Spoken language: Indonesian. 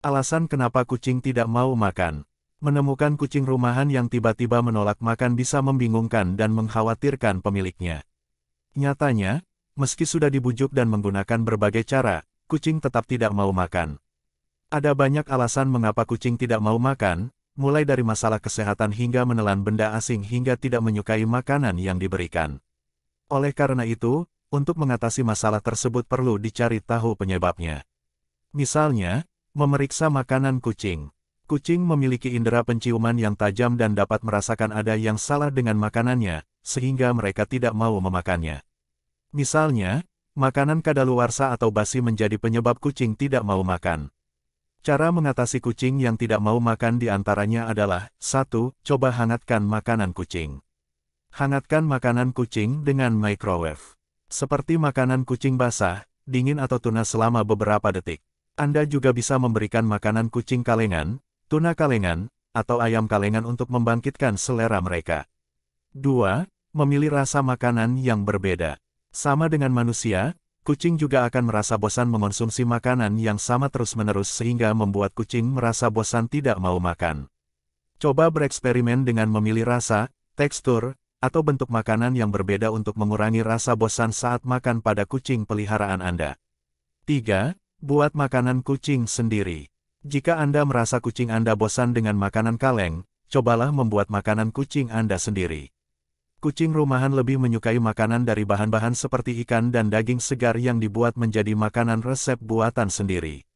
Alasan kenapa kucing tidak mau makan. Menemukan kucing rumahan yang tiba-tiba menolak makan bisa membingungkan dan mengkhawatirkan pemiliknya. Nyatanya, meski sudah dibujuk dan menggunakan berbagai cara, kucing tetap tidak mau makan. Ada banyak alasan mengapa kucing tidak mau makan, mulai dari masalah kesehatan hingga menelan benda asing hingga tidak menyukai makanan yang diberikan. Oleh karena itu, untuk mengatasi masalah tersebut perlu dicari tahu penyebabnya. Misalnya, Memeriksa makanan kucing. Kucing memiliki indera penciuman yang tajam dan dapat merasakan ada yang salah dengan makanannya, sehingga mereka tidak mau memakannya. Misalnya, makanan kadaluarsa atau basi menjadi penyebab kucing tidak mau makan. Cara mengatasi kucing yang tidak mau makan diantaranya adalah, 1. Coba hangatkan makanan kucing. Hangatkan makanan kucing dengan microwave. Seperti makanan kucing basah, dingin atau tuna selama beberapa detik. Anda juga bisa memberikan makanan kucing kalengan, tuna kalengan, atau ayam kalengan untuk membangkitkan selera mereka. 2. Memilih rasa makanan yang berbeda. Sama dengan manusia, kucing juga akan merasa bosan mengonsumsi makanan yang sama terus-menerus sehingga membuat kucing merasa bosan tidak mau makan. Coba bereksperimen dengan memilih rasa, tekstur, atau bentuk makanan yang berbeda untuk mengurangi rasa bosan saat makan pada kucing peliharaan Anda. 3. Buat makanan kucing sendiri. Jika Anda merasa kucing Anda bosan dengan makanan kaleng, cobalah membuat makanan kucing Anda sendiri. Kucing rumahan lebih menyukai makanan dari bahan-bahan seperti ikan dan daging segar yang dibuat menjadi makanan resep buatan sendiri.